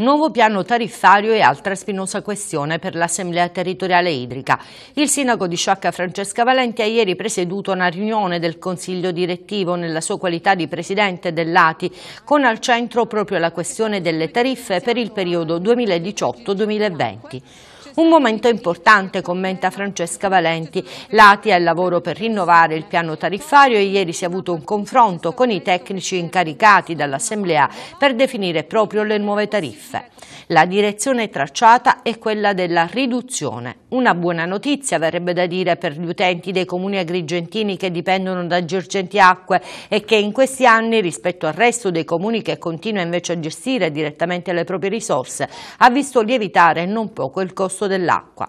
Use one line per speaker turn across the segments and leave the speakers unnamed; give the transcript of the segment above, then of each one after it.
Nuovo piano tariffario e altra spinosa questione per l'Assemblea territoriale idrica. Il sindaco di Sciacca Francesca Valenti ha ieri presieduto una riunione del Consiglio direttivo nella sua qualità di presidente dell'ATI con al centro proprio la questione delle tariffe per il periodo 2018-2020. Un momento importante, commenta Francesca Valenti. L'ATI è al lavoro per rinnovare il piano tariffario e ieri si è avuto un confronto con i tecnici incaricati dall'Assemblea per definire proprio le nuove tariffe. La direzione tracciata è quella della riduzione. Una buona notizia verrebbe da dire per gli utenti dei comuni agrigentini che dipendono da Girgenti Acque e che in questi anni rispetto al resto dei comuni che continua invece a gestire direttamente le proprie risorse ha visto lievitare non poco il costo dell'acqua.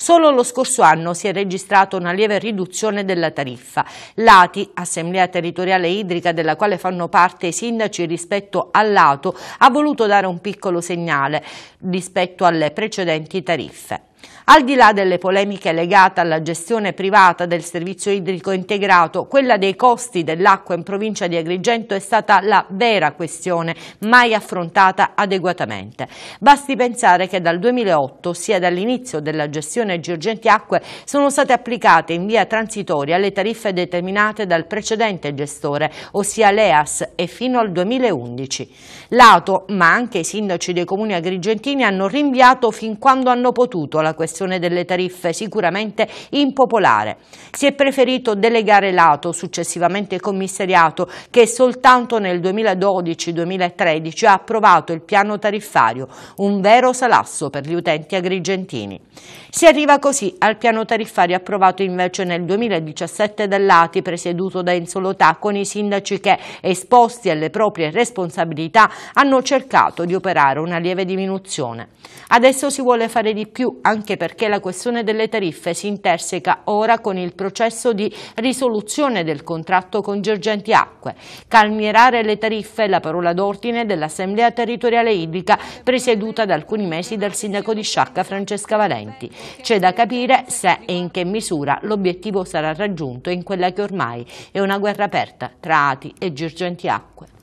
Solo lo scorso anno si è registrata una lieve riduzione della tariffa. L'ATI, Assemblea Territoriale Idrica della quale fanno parte i sindaci rispetto al lato, ha voluto dare un piccolo segnale rispetto alle precedenti tariffe. Al di là delle polemiche legate alla gestione privata del servizio idrico integrato, quella dei costi dell'acqua in provincia di Agrigento è stata la vera questione, mai affrontata adeguatamente. Basti pensare che dal 2008, sia dall'inizio della gestione Girgenti Acque, sono state applicate in via transitoria le tariffe determinate dal precedente gestore, ossia l'EAS, e fino al 2011. L'ATO, ma anche i sindaci dei comuni agrigentini, hanno rinviato fin quando hanno potuto la la questione delle tariffe sicuramente impopolare. Si è preferito delegare l'ATO, successivamente commissariato, che soltanto nel 2012-2013 ha approvato il piano tariffario, un vero salasso per gli utenti agrigentini. Si arriva così al piano tariffario approvato invece nel 2017 dall'ATI, presieduto da Enzo con i sindaci che, esposti alle proprie responsabilità, hanno cercato di operare una lieve diminuzione. Adesso si vuole fare di più, anche anche perché la questione delle tariffe si interseca ora con il processo di risoluzione del contratto con Gergenti Acque. Calmierare le tariffe è la parola d'ordine dell'Assemblea Territoriale Idrica presieduta da alcuni mesi dal sindaco di Sciacca Francesca Valenti. C'è da capire se e in che misura l'obiettivo sarà raggiunto in quella che ormai è una guerra aperta tra Ati e Girgenti Acque.